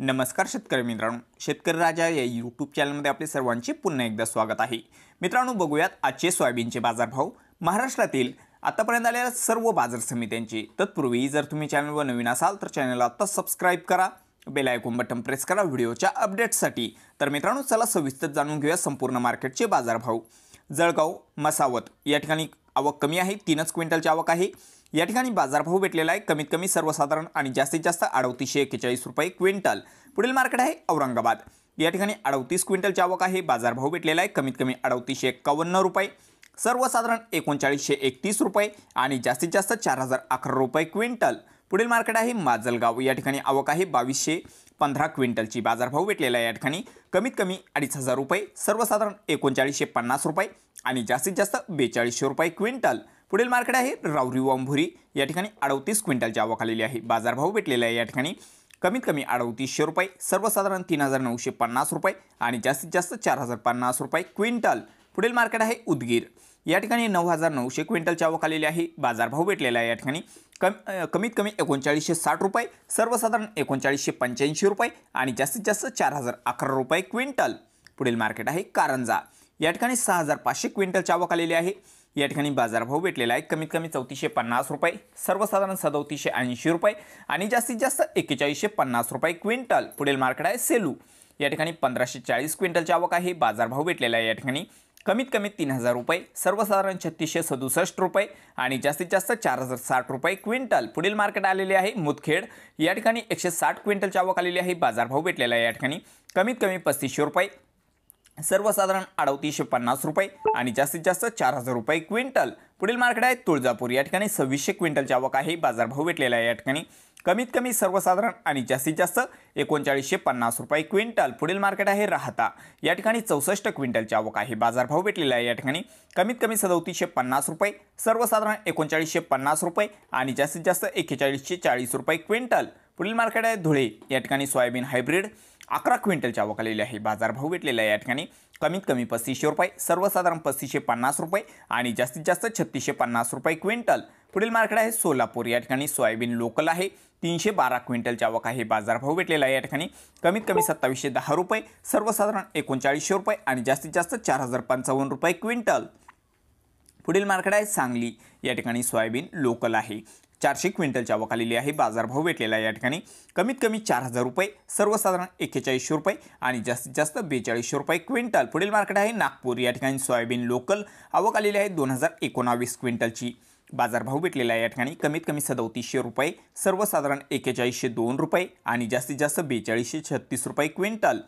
नमस्कार शेतकरी मित्रांनो शेतकरी राजा या यूट्यूब चॅनलमध्ये आपले सर्वांचे पुन्हा एकदा स्वागत आहे मित्रांनो बघूयात आजचे सोयाबीनचे बाजारभाव महाराष्ट्रातील आतापर्यंत आलेल्या सर्व बाजार समित्यांचे तत्पूर्वी जर तुम्ही चॅनलवर नवीन असाल तर चॅनलला आत्ता सबस्क्राईब करा बेल आयकॉन बटन प्रेस करा व्हिडिओच्या अपडेट्ससाठी तर मित्रांनो चला सविस्तर जाणून घेऊया संपूर्ण मार्केटचे बाजारभाव जळगाव मसावत या ठिकाणी आवक कमी आहे तीनच क्विंटलची आवक आहे या ठिकाणी बाजारभाव भेटलेला आहे कमीत कमी सर्वसाधारण आणि जास्तीत जास्त अडतीसशे एक्केचाळीस रुपये क्विंटल पुढील मार्केट आहे औरंगाबाद या ठिकाणी अडतीस क्विंटलची आवक आहे बाजारभाव भेटलेला आहे कमीत कमी अडतीसशे एक्कावन्न रुपये सर्वसाधारण एकोणचाळीसशे एकतीस रुपये आणि जास्तीत जास्त चार हजार अकरा रुपये क्विंटल पुढील मार्केट आहे माजलगाव या ठिकाणी आवक आहे बावीसशे पंधरा क्विंटलची बाजारभाव भेटलेला आहे या ठिकाणी कमीत कमी अडीच हजार रुपये सर्वसाधारण एकोणचाळीसशे पन्नास रुपये आणि जास्तीत जास्त बेचाळीसशे रुपये क्विंटल पुढील मार्केट आहे रावरी वांभुरी या ठिकाणी अडतीस क्विंटलची आवक आलेली आहे बाजारभाव भेटलेला आहे या ठिकाणी कमीत कमी अडतीसशे रुपये सर्वसाधारण तीन हजार नऊशे पन्नास रुपये आणि जास्तीत जास्त चार हजार पन्नास रुपये क्विंटल पुढील मार्केट आहे उदगीर या ठिकाणी नऊ हजार नऊशे क्विंटलची आवक आलेली आहे बाजारभाव भेटलेला आहे या ठिकाणी कम कमीत कमी एकोणचाळीसशे साठ रुपये सर्वसाधारण एकोणचाळीसशे पंच्याऐंशी रुपये आणि जास्तीत जास्त चार हजार अकरा रुपये क्विंटल पुढील मार्केट आहे कारंजा या ठिकाणी सहा हजार पाचशे क्विंटलची आवक आलेली आहे या ठिकाणी बाजारभाव भेटलेला आहे कमीत कमी चौतीसशे पन्नास रुपये सर्वसाधारण सदोतीसशे ऐंशी रुपये आणि जास्तीत जास्त एक्केचाळीसशे पन्नास रुपये क्विंटल पुढील मार्केट आहे सेलू या ठिकाणी पंधराशे चाळीस क्विंटलची आवक आहे बाजारभाव भेटलेला आहे या ठिकाणी कमीत कमी तीन हजार रुपये सर्वसाधारण छत्तीसशे सदुसष्ट रुपये आणि जास्तीत जास्त चार हजार साठ रुपये क्विंटल पुढील मार्केट आलेले आहे मुदखेड या ठिकाणी एकशे साठ क्विंटलची आवक आलेली आहे बाजारभाव भेटलेला आहे या ठिकाणी कमीत कमी पस्तीसशे रुपये सर्वसाधारण अडतीसशे पन्नास रुपये आणि जास्तीत जास्त चार हजार रुपये क्विंटल पुढील मार्केट आहे तुळजापूर या ठिकाणी सव्वीसशे क्विंटलची आवक आहे बाजारभाव भेटलेला आहे या ठिकाणी कमीत कमी सर्वसाधारण आणि जास्तीत जास्त एकोणचाळीसशे पन्नास रुपये क्विंटल पुढील मार्केट आहे राहता या ठिकाणी चौसष्ट क्विंटलची आवक आहे बाजारभाव भेटलेला आहे या ठिकाणी कमीत कमी सदोतीसशे पन्नास रुपये सर्वसाधारण एकोणचाळीसशे पन्नास रुपये आणि जास्तीत जास्त एक्केचाळीसशे चाळीस रुपये क्विंटल पुढील मार्केट आहे धुळे या ठिकाणी सोयाबीन हायब्रिड अकरा क्विंटलच्या आवकालेली आहे बाजारभाव भेटलेला आहे या ठिकाणी कमीत कमी पस्तीसशे रुपये सर्वसाधारण पस्तीसशे पन्नास रुपये आणि जास्तीत जास्त छत्तीसशे पन्नास रुपये क्विंटल पुढील मार्केट आहे सोलापूर या ठिकाणी सोयाबीन लोकल आहे तीनशे बारा क्विंटलच्या आवक आहे बाजारभाव भेटलेला आहे या ठिकाणी कमीत कमी सत्तावीसशे दहा रुपये सर्वसाधारण एकोणचाळीसशे रुपये आणि जास्तीत जास्त चार हजार पंचावन्न रुपये क्विंटल पुढील मार्केट आहे सांगली या ठिकाणी सोयाबीन लोकल आहे चारशे क्विंटलच्या आलेली आहे बाजारभाव भेटलेला आहे या ठिकाणी कमीत कमी चार हजार रुपये सर्वसाधारण एक्केचाळीसशे रुपये आणि जास्तीत जास्त बेचाळीसशे रुपये क्विंटल पुढील मार्केट आहे नागपूर या ठिकाणी सोयाबीन लोकल आवक आलेली आहे दोन हजार एकोणावीस क्विंटलची बाजारभाव भेटलेला आहे या ठिकाणी कमीत कमी सदोतीसशे रुपये सर्वसाधारण एक्केचाळीसशे दोन रुपये आणि जास्तीत जास्त बेचाळीसशे छत्तीस रुपये क्विंटल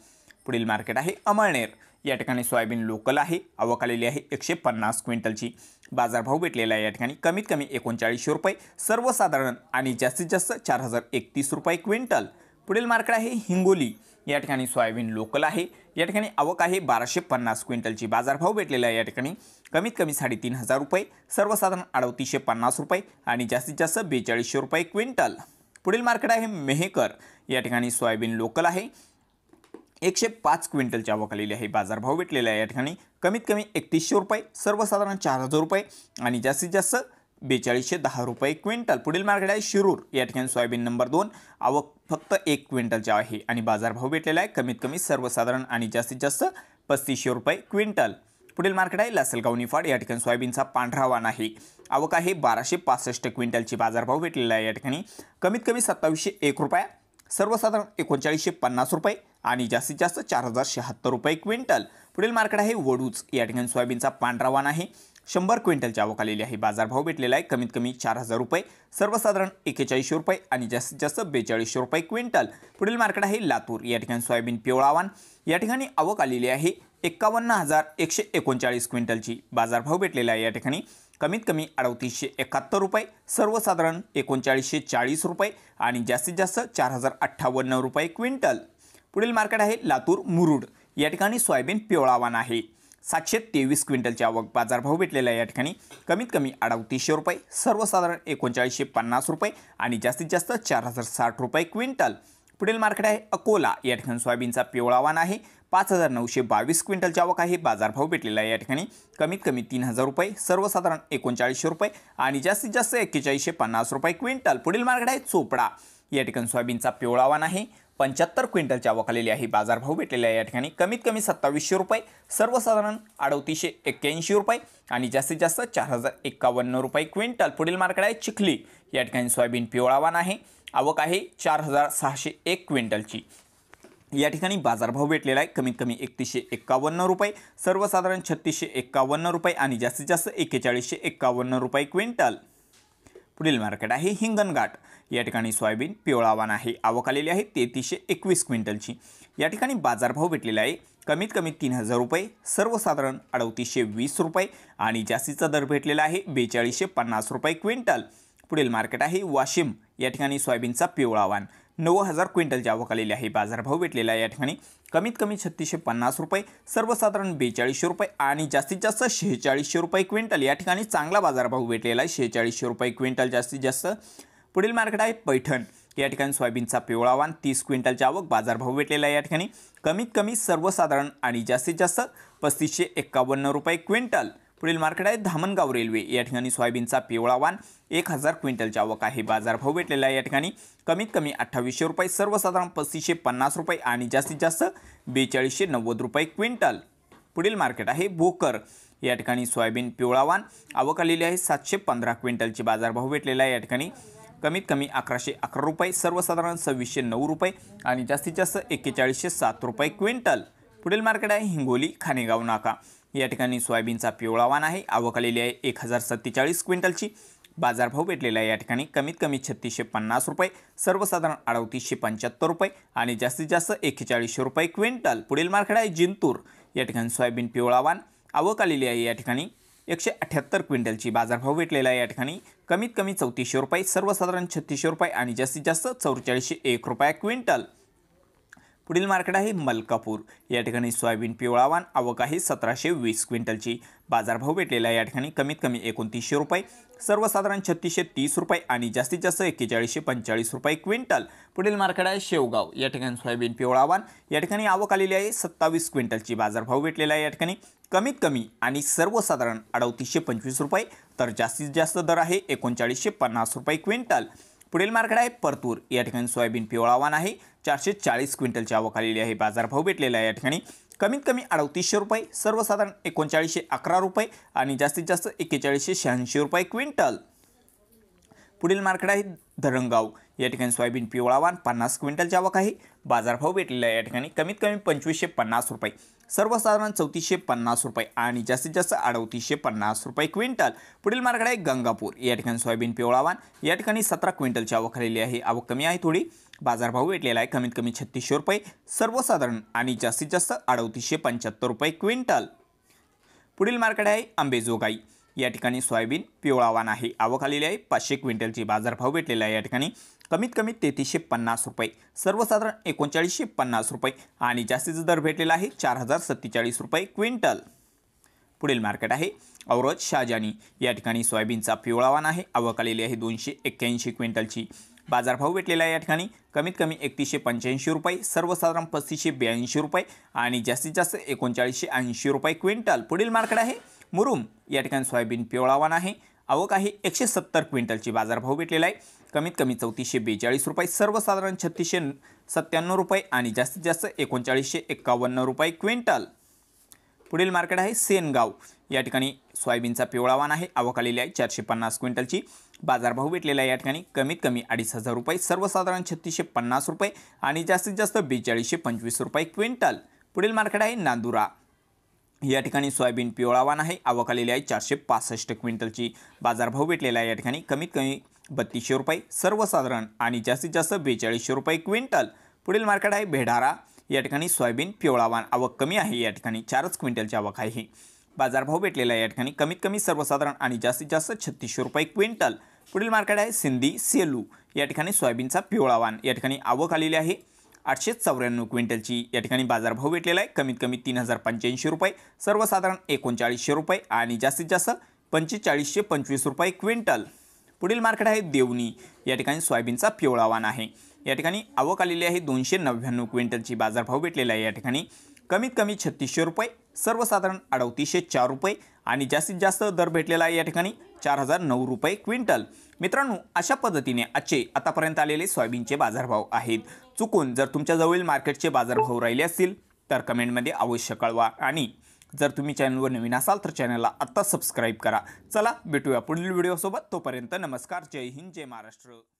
पुढील मार्केट आहे अमळनेर या ठिकाणी सोयाबीन लोकल आहे आवक आलेली आहे एकशे पन्नास क्विंटलची बाजारभाव भेटलेला आहे या ठिकाणी कमीत कमी एकोणचाळीसशे रुपये सर्वसाधारण आणि जास्तीत जास्त चार हजार एकतीस रुपये क्विंटल पुढील मार्केट आहे हिंगोली या ठिकाणी सोयाबीन लोकल आहे या ठिकाणी आवक आहे बाराशे पन्नास क्विंटलची बाजारभाव भेटलेला आहे या ठिकाणी कमीत कमी साडेतीन हजार रुपये सर्वसाधारण अडतीसशे पन्नास रुपये आणि जास्तीत जास्त बेचाळीसशे रुपये क्विंटल पुढील मार्केट आहे मेहेकर या ठिकाणी सोयाबीन लोकल आहे एकशे पाच क्विंटलची आवक आलेली आहे बाजारभाव भेटलेला आहे या ठिकाणी कमीत कमी एकतीसशे रुपये सर्वसाधारण चार हजार रुपये आणि जास्तीत जास्त बेचाळीसशे दहा रुपये क्विंटल पुढील मार्केट आहे शिरूर या ठिकाणी सोयाबीन नंबर दोन आवक फक्त एक क्विंटलच्या आहे आणि बाजारभाव भेटलेला आहे कमीत कमी सर्वसाधारण आणि जास्तीत जास्त पस्तीसशे रुपये क्विंटल पुढील मार्केट आहे लासलगाव निफाड या ठिकाणी सोयाबीनचा पांढरा वाण आहे आवक आहे बाराशे पासष्ट क्विंटलची बाजारभाव भेटलेला आहे या ठिकाणी कमीत कमी सत्तावीसशे एक रुपया सर्वसाधारण एकोणचाळीसशे पन्नास रुपये आणि जास्तीत जास्त चार हजार शहात्तर रुपये क्विंटल पुढील मार्केट आहे वडूच या ठिकाणी सोयाबीनचा पांढरा आहे शंभर क्विंटलची आवक आलेली आहे बाजारभाव भेटलेला आहे कमीत कमी चार हजार रुपये सर्वसाधारण एकेचाळीसशे रुपये आणि जास्तीत जास्त बेचाळीसशे रुपये क्विंटल पुढील मार्केट आहे लातूर या ठिकाणी सोयाबीन पिवळावान या ठिकाणी आवक आलेली आहे एक्कावन्न हजार एकशे एकोणचाळीस क्विंटलची बाजारभाव भेटलेला आहे या ठिकाणी कमीत कमी अडतीसशे एकाहत्तर रुपये सर्वसाधारण एकोणचाळीसशे चाळीस रुपये आणि जास्तीत जास्त चार हजार अठ्ठावन्न रुपये क्विंटल पुढील मार्केट आहे लातूर मुरुड या ठिकाणी सोयाबीन पिवळावान आहे सातशे तेवीस क्विंटलच्या आवक बाजारभाव भेटलेला आहे या ठिकाणी कमीत कमी अडावतीसशे रुपये सर्वसाधारण एकोणचाळीसशे पन्नास रुपये आणि जास्तीत जास्त चार हजार साठ रुपये क्विंटल पुढील मार्केट आहे अकोला या ठिकाणी सोयाबीनचा पिवळावान आहे पाच हजार नऊशे बावीस क्विंटलच्या आवक आहे बाजारभाव भेटलेला या ठिकाणी कमीत कमी तीन हजार रुपये सर्वसाधारण एकोणचाळीसशे रुपये आणि जास्तीत जास्त एक्केचाळीसशे पन्नास रुपये क्विंटल पुढील मार्केट आहे चोपडा या ठिकाणी सोयाबीनचा पिवळावान आहे पंच्याहत्तर क्विंटलच्या वकालेली आहे बाजारभाव भेटलेला आहे या ठिकाणी कमीत कमी सत्तावीसशे रुपये सर्वसाधारण अडतीसशे एक्क्याऐंशी रुपये आणि जास्तीत जास्त चार हजार एक्कावन्न रुपये क्विंटल पुढील मार्केट आहे चिखली या ठिकाणी सोयाबीन पिवळावान आहे आवक आहे चार हजार सहाशे एक क्विंटलची या ठिकाणी बाजारभाव भेटलेला आहे कमीत कमी एकतीसशे एक्कावन्न रुपये सर्वसाधारण छत्तीसशे एक्कावन्न रुपये आणि जास्तीत जास्त एक्केचाळीसशे एक्कावन्न रुपये क्विंटल पुढील मार्केट आहे हिंगणघाट या ठिकाणी सोयाबीन पिवळावान आहे आवक आलेली आहे तेहतीसशे एकवीस क्विंटलची या ठिकाणी बाजारभाव भेटलेला आहे कमीत कमी तीन हजार रुपये सर्वसाधारण अडतीसशे वीस रुपये आणि जास्तीचा दर भेटलेला आहे बेचाळीसशे पन्नास रुपये क्विंटल पुढील मार्केट आहे वाशिम या ठिकाणी सोयाबीनचा पिवळावान नऊ हजार क्विंटलची आवक आलेली आहे बाजारभाव भेटलेला या ठिकाणी कमीत कमी छत्तीसशे पन्नास रुपये सर्वसाधारण बेचाळीसशे रुपये आणि जास्तीत जास्त शेहेचाळीसशे रुपये क्विंटल या ठिकाणी चांगला बाजारभाव भेटलेला आहे शेहेचाळीसशे रुपये क्विंटल जास्तीत जास्त पुढील मार्केट आहे पैठण या ठिकाणी सोयाबीनचा पिवळावान तीस क्विंटलची आवक बाजारभाव भेटलेला आहे या ठिकाणी कमीत कमी सर्वसाधारण आणि जास्तीत जास्त पस्तीसशे एक्कावन्न रुपये क्विंटल पुढील मार्केट आहे धामणगाव रेल्वे या ठिकाणी सोयाबीनचा पिवळा वान एक हजार क्विंटलच्या आवक आहे बाजारभाव भेटलेला आहे या ठिकाणी कमीत कमी अठ्ठावीसशे रुपये सर्वसाधारण पस्तीसशे पन्नास रुपये आणि जास्तीत जास्त बेचाळीसशे नव्वद रुपये क्विंटल पुढील मार्केट आहे भोकर या ठिकाणी सोयाबीन पिवळावान आवक आलेली आहे सातशे पंधरा क्विंटलची बाजारभाव भेटलेला आहे या ठिकाणी कमीत कमी अकराशे अकरा रुपये सर्वसाधारण सव्वीसशे नऊ रुपये आणि जास्तीत जास्त एक्केचाळीसशे सात रुपये क्विंटल पुढील मार्केट आहे हिंगोली खानेगाव नाका या ठिकाणी सोयाबीनचा पिवळा वाण आहे आवक आलेली आहे एक हजार सत्तेचाळीस क्विंटलची बाजारभाव भेटलेला आहे या ठिकाणी कमीत कमी छत्तीसशे पन्नास रुपये सर्वसाधारण अडतीसशे पंच्याहत्तर रुपये आणि जास्तीत जास्त एकेचाळीसशे रुपये क्विंटल पुढील मार्केट आहे जिंतूर या ठिकाणी सोयाबीन पिवळा वाण आवक आलेली आहे या ठिकाणी एकशे अठ्ठ्याहत्तर क्विंटलची बाजारभाव भेटलेला आहे या ठिकाणी कमीत कमी चौतीसशे रुपये सर्वसाधारण छत्तीसशे रुपये आणि जास्तीत जास्त चौवेचाळीसशे एक रुपये क्विंटल पुढील मार्केट आहे मलकापूर या ठिकाणी सोयाबीन पिवळावान आवक आहे सतराशे वीस क्विंटलची बाजारभाव भेटलेला आहे या ठिकाणी कमीत कमी एकोणतीसशे रुपये सर्वसाधारण छत्तीसशे तीस रुपये आणि जास्तीत जास्त एक्केचाळीसशे पंचेचाळीस रुपये क्विंटल पुढील मार्केट आहे शेवगाव या ठिकाणी सोयाबीन पिवळावान या ठिकाणी आवक आलेली आहे सत्तावीस क्विंटलची बाजारभाव भेटलेला आहे या ठिकाणी कमीत कमी आणि सर्वसाधारण अडतीसशे पंचवीस रुपये तर जास्तीत जास्त दर आहे एकोणचाळीसशे पन्नास रुपये क्विंटल पुढील मार्केट आहे परतूर या ठिकाणी सोयाबीन पिवळा आहे चारशे चाळीस क्विंटलची आवक आलेली आहे बाजारभाव भेटलेला आहे या ठिकाणी कमीत कमी अडतीसशे रुपये सर्वसाधारण एकोणचाळीसशे अकरा रुपये आणि जास्तीत जास्त एक्केचाळीसशे शहाऐंशी रुपये क्विंटल पुढील मार्केट आहे धरणगाव या ठिकाणी सोयाबीन पिवळावान पन्नास क्विंटल आवक आहे बाजारभाव भेटलेला आहे या ठिकाणी कमीत कमी पंचवीसशे पन्नास रुपये सर्वसाधारण चौतीसशे पन्नास रुपये आणि जास्तीत जास्त अडतीसशे पन्नास रुपये क्विंटल पुढील मार्केट आहे गंगापूर या ठिकाणी सोयाबीन पिवळावान या ठिकाणी सतरा क्विंटलची आवक आलेली आहे आवक कमी आहे थोडी बाजारभाव भेटलेला आहे कमीत कमी छत्तीसशे रुपये सर्वसाधारण आणि जास्तीत जास्त अडतीसशे पंच्याहत्तर रुपये क्विंटल पुढील मार्केट आहे आंबेजोगाई या ठिकाणी सोयाबीन पिवळावान आहे आवक आहे पाचशे क्विंटलची बाजारभाव भेटलेला आहे या ठिकाणी कमीत कमी तेहतीसशे पन्नास रुपये सर्वसाधारण एकोणचाळीसशे पन्नास रुपये आणि जास्तीचा दर भेटलेला आहे चार हजार सत्तेचाळीस रुपये क्विंटल पुढील मार्केट आहे औरज शाहजानी या ठिकाणी सोयाबीनचा पिवळावान आहे आवक आहे दोनशे एक्क्याऐंशी क्विंटलची बाजारभाव भेटलेला आहे या ठिकाणी कमीत कमी एकतीसशे पंच्याऐंशी रुपये सर्वसाधारण पस्तीसशे ब्याऐंशी रुपये आणि जास्तीत जास्त एकोणचाळीसशे ऐंशी रुपये क्विंटल पुढील मार्केट आहे मुरुम या ठिकाणी सोयाबीन पिवळावान आहे आवक आहे एकशे सत्तर क्विंटलची बाजारभाव भेटलेला आहे कमीत कमी चौतीसशे बेचाळीस रुपये सर्वसाधारण छत्तीसशे सत्त्याण्णव रुपये आणि जास्तीत जास्त एकोणचाळीसशे एक्कावन्न रुपये क्विंटल पुढील मार्केट आहे सेनगाव या ठिकाणी सोयाबीनचा पिवळावान आहे आवक आलेली आहे चारशे पन्नास क्विंटलची बाजारभाव भेटलेला आहे या ठिकाणी कमीत कमी अडीच हजार रुपये सर्वसाधारण छत्तीसशे पन्नास रुपये आणि जास्तीत जास्त बेचाळीसशे पंचवीस रुपये क्विंटल पुढील मार्केट आहे नांदुरा या ठिकाणी सोयाबीन पिवळावान आहे आवक आलेली आहे चारशे पासष्ट क्विंटलची बाजारभाव भेटलेला आहे या ठिकाणी कमीत कमी बत्तीसशे रुपये सर्वसाधारण आणि जास्तीत जास्त बेचाळीसशे रुपये क्विंटल पुढील मार्केट आहे भेढारा या ठिकाणी सोयाबीन पिवळावान आवक कमी आहे या ठिकाणी चारच क्विंटलची आवक आहे बाजारभाव भेटलेला आहे या ठिकाणी कमीत कमी सर्वसाधारण आणि जास्तीत जास्त छत्तीसशे रुपये क्विंटल पुढील मार्केट आहे सिंधी सेलू या ठिकाणी सोयाबीनचा पिवळावान या ठिकाणी आवक आलेली आहे आठशे चौऱ्याण्णव क्विंटलची या ठिकाणी बाजारभाव भेटलेला आहे कमीत कमी तीन हजार पंच्याऐंशी रुपये सर्वसाधारण एकोणचाळीसशे रुपये आणि जास्तीत जास्त पंचेचाळीसशे पंचवीस रुपये क्विंटल पुढील मार्केट आहे देवणी या ठिकाणी सोयाबीनचा पिवळावान आहे या ठिकाणी आवक आलेली आहे दोनशे नव्याण्णव क्विंटलची बाजारभाव भेटलेला आहे या ठिकाणी कमीत कमी छत्तीसशे रुपये सर्वसाधारण अडतीसशे चार रुपये आणि जास्तीत जास्त दर भेटलेला आहे या ठिकाणी चार हजार नऊ रुपये क्विंटल मित्रांनो अशा पद्धतीने आजचे आतापर्यंत आलेले सोयाबीनचे बाजारभाव आहेत चुकून जर तुमच्याजवळील मार्केटचे बाजारभाव राहिले असतील तर कमेंटमध्ये अवश्य कळवा आणि जर तुम्ही चॅनलवर नवीन असाल तर चॅनलला आत्ता सबस्क्राईब करा चला भेटूया पुढील व्हिडिओसोबत तोपर्यंत नमस्कार जय हिंद जय महाराष्ट्र